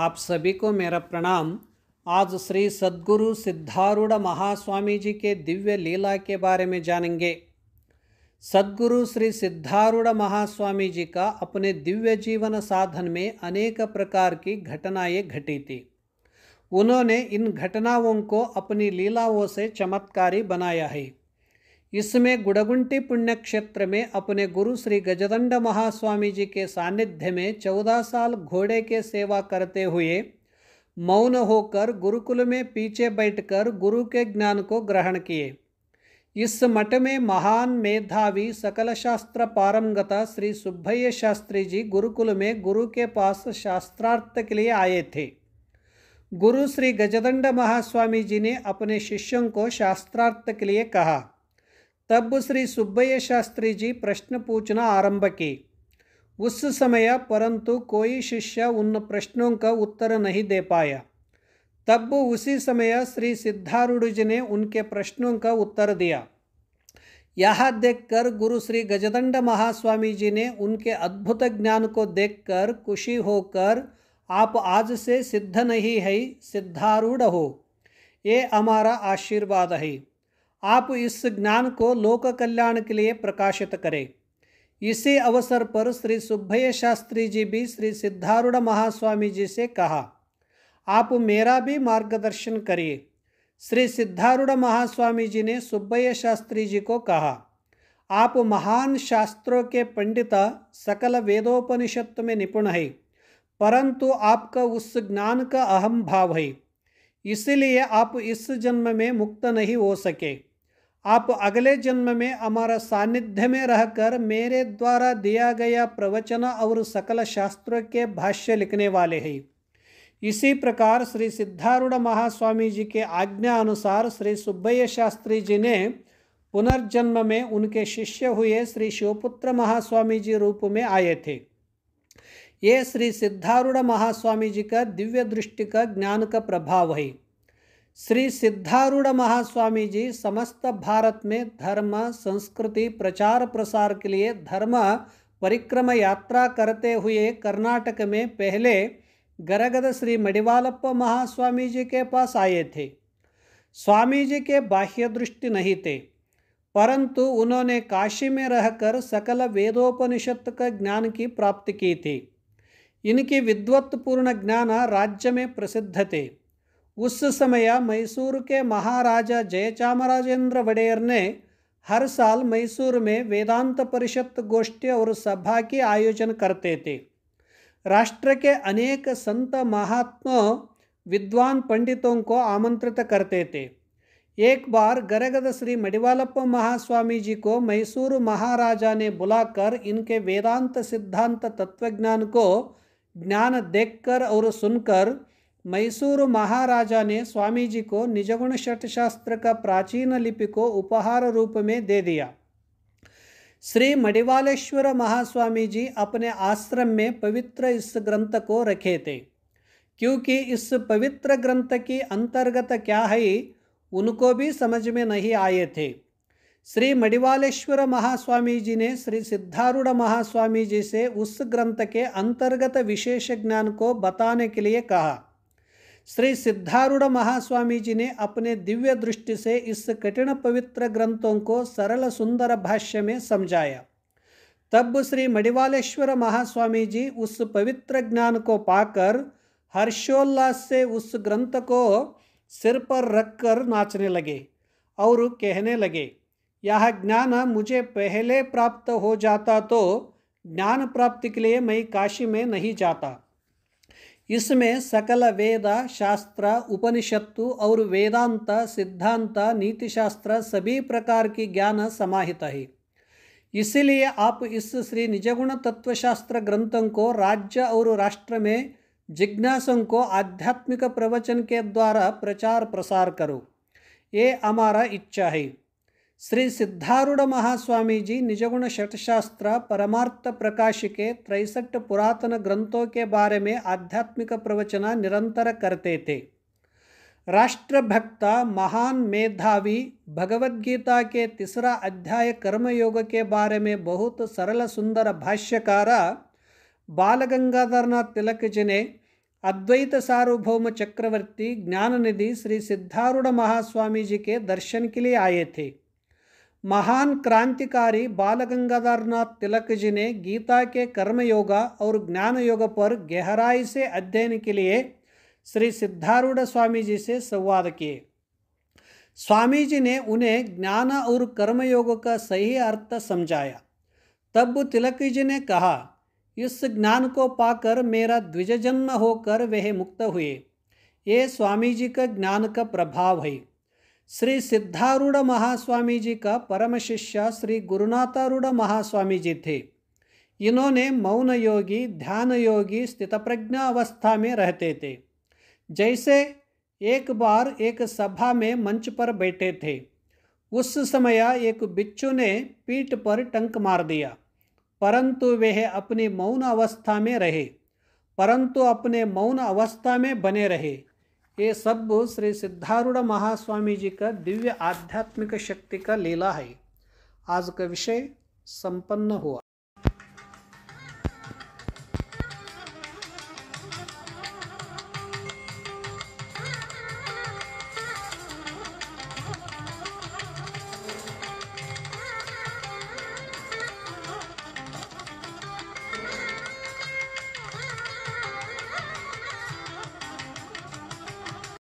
आप सभी को मेरा प्रणाम आज श्री सद्गुरु सिद्धारूढ़ महास्वामी जी के दिव्य लीला के बारे में जानेंगे सद्गुरु श्री सिद्धारूढ़ महास्वामी जी का अपने दिव्य जीवन साधन में अनेक प्रकार की घटनाएं घटी थी उन्होंने इन घटनाओं को अपनी लीलाओं से चमत्कारी बनाया है इसमें गुड़गुंटी पुण्य क्षेत्र में अपने गुरु श्री गजदंड महास्वामी जी के सानिध्य में चौदह साल घोड़े के सेवा करते हुए मौन होकर गुरुकुल में पीछे बैठकर गुरु के ज्ञान को ग्रहण किए इस मठ में महान मेधावी सकल शास्त्र पारंगता श्री सुब्भय शास्त्री जी गुरुकुल में गुरु के पास शास्त्रार्थ के लिए आए थे गुरु श्री गजदंड महास्वामी जी ने अपने शिष्यों को शास्त्रार्थ के लिए कहा तब श्री सुब्बय शास्त्री जी प्रश्न पूछना आरंभ की उस समय परंतु कोई शिष्य उन प्रश्नों का उत्तर नहीं दे पाया तब उसी समय श्री सिद्धारूढ़ जी ने उनके प्रश्नों का उत्तर दिया यह देखकर गुरु श्री गजदंड महास्वामी जी ने उनके अद्भुत ज्ञान को देखकर खुशी होकर आप आज से सिद्ध नहीं है सिद्धारूढ़ हो ये हमारा आशीर्वाद है आप इस ज्ञान को लोक कल्याण के लिए प्रकाशित करें इसी अवसर पर श्री सुब्भय शास्त्री जी भी श्री सिद्धारूढ़ महास्वामी जी से कहा आप मेरा भी मार्गदर्शन करिए श्री सिद्धारूढ़ महास्वामी जी ने सुब्भय शास्त्री जी को कहा आप महान शास्त्रों के पंडित सकल वेदोपनिषद में निपुण है परंतु आपका उस ज्ञान का अहम भाव है इसलिए आप इस जन्म में मुक्त नहीं हो सके आप अगले जन्म में हमारा सानिध्य में रहकर मेरे द्वारा दिया गया प्रवचन और सकल शास्त्र के भाष्य लिखने वाले हैं इसी प्रकार श्री सिद्धारूढ़ महास्वामी जी के आज्ञा अनुसार श्री सुब्बय शास्त्री जी ने पुनर्जन्म में उनके शिष्य हुए श्री शिवपुत्र महास्वामी जी रूप में आए थे ये श्री सिद्धारूढ़ महास्वामी जी का दिव्य दृष्टि का ज्ञान का प्रभाव है श्री सिद्धारूढ़ महास्वामी जी समस्त भारत में धर्म संस्कृति प्रचार प्रसार के लिए धर्म परिक्रमा यात्रा करते हुए कर्नाटक में पहले गरगद श्री मडिवालप्प महास्वामी जी के पास आए थे स्वामी जी के बाह्य दृष्टि नहीं थे परंतु उन्होंने काशी में रहकर सकल वेदोपनिषद का ज्ञान की प्राप्ति की थी इनकी विद्वत्पूर्ण ज्ञान राज्य में प्रसिद्ध थे उस समय मैसूर के महाराजा जयचामराजेंद्र वडेयर ने हर साल मैसूर में वेदांत परिषद गोष्ठी और सभा के आयोजन करते थे राष्ट्र के अनेक संत महात्मा विद्वान पंडितों को आमंत्रित करते थे एक बार गरगद श्री मडिवालप्प महास्वामी जी को मैसूर महाराजा ने बुलाकर इनके वेदांत सिद्धांत तत्वज्ञान को ज्ञान देखकर और सुनकर मैसूर महाराजा ने स्वामी जी को निजगुण शटशास्त्र का प्राचीन लिपि को उपहार रूप में दे दिया श्री मडिवालेश्वर महास्वामी जी अपने आश्रम में पवित्र इस ग्रंथ को रखे थे क्योंकि इस पवित्र ग्रंथ की अंतर्गत क्या है उनको भी समझ में नहीं आए थे श्री मडिवालेश्वर महास्वामी जी ने श्री सिद्धारूढ़ महास्वामी जी से उस ग्रंथ के अंतर्गत विशेष ज्ञान को बताने के लिए कहा श्री सिद्धारूढ़ महास्वामी जी ने अपने दिव्य दृष्टि से इस कठिन पवित्र ग्रंथों को सरल सुंदर भाष्य में समझाया तब श्री मणिवालेश्वर महास्वामी जी उस पवित्र ज्ञान को पाकर हर्षोल्लास से उस ग्रंथ को सिर पर रखकर नाचने लगे और कहने लगे यह ज्ञान मुझे पहले प्राप्त हो जाता तो ज्ञान प्राप्ति के लिए मैं काशी में नहीं जाता इसमें सकल वेद शास्त्र उपनिषत्तु और वेदांत सिद्धांत नीतिशास्त्र सभी प्रकार की ज्ञान समाहित है इसलिए आप इस श्री निजगुण तत्वशास्त्र ग्रंथों को राज्य और राष्ट्र में जिज्ञासों को आध्यात्मिक प्रवचन के द्वारा प्रचार प्रसार करो ये हमारा इच्छा है श्री सिद्धारूढ़ महास्वामीजी निजगुण षटशास्त्र परमार्थ प्रकाशिके त्रैसठ पुरातन ग्रंथों के बारे में आध्यात्मिक प्रवचना निरंतर करते थे राष्ट्रभक्ता महान मेधावी भगवद्गीता के तीसरा अध्याय कर्मयोग के बारे में बहुत सरल सुंदर भाष्यकार बाल गंगाधरनाथ तिलक जी ने अद्वैत सार्वभौम चक्रवर्ती ज्ञान निधि श्री सिद्धारूढ़ महास्वामी जी के दर्शन के लिए आए थे महान क्रांतिकारी बाल गंगाधरनाथ तिलक जी ने गीता के कर्म योग और ज्ञान योग पर गहराई से अध्ययन के लिए श्री सिद्धारूढ़ स्वामी जी से संवाद किए स्वामी जी ने उन्हें ज्ञान और कर्मयोग का सही अर्थ समझाया तब तिलक जी ने कहा इस ज्ञान को पाकर मेरा द्विजन्म होकर वह मुक्त हुए ये स्वामी जी का ज्ञान का प्रभाव है श्री सिद्धारूढ़ महास्वामी जी का परम शिष्य श्री गुरुनाथारूढ़ महास्वामी जी थे इन्होंने मौन योगी ध्यान योगी प्रज्ञा अवस्था में रहते थे जैसे एक बार एक सभा में मंच पर बैठे थे उस समय एक बिच्छू ने पीठ पर टंक मार दिया परंतु वह अपनी मौन अवस्था में रहे परंतु अपने मौन अवस्था में बने रहे ये सब श्री सिद्धारूढ़ महास्वामी जी का दिव्य आध्यात्मिक शक्ति का लीला है आज का विषय संपन्न हुआ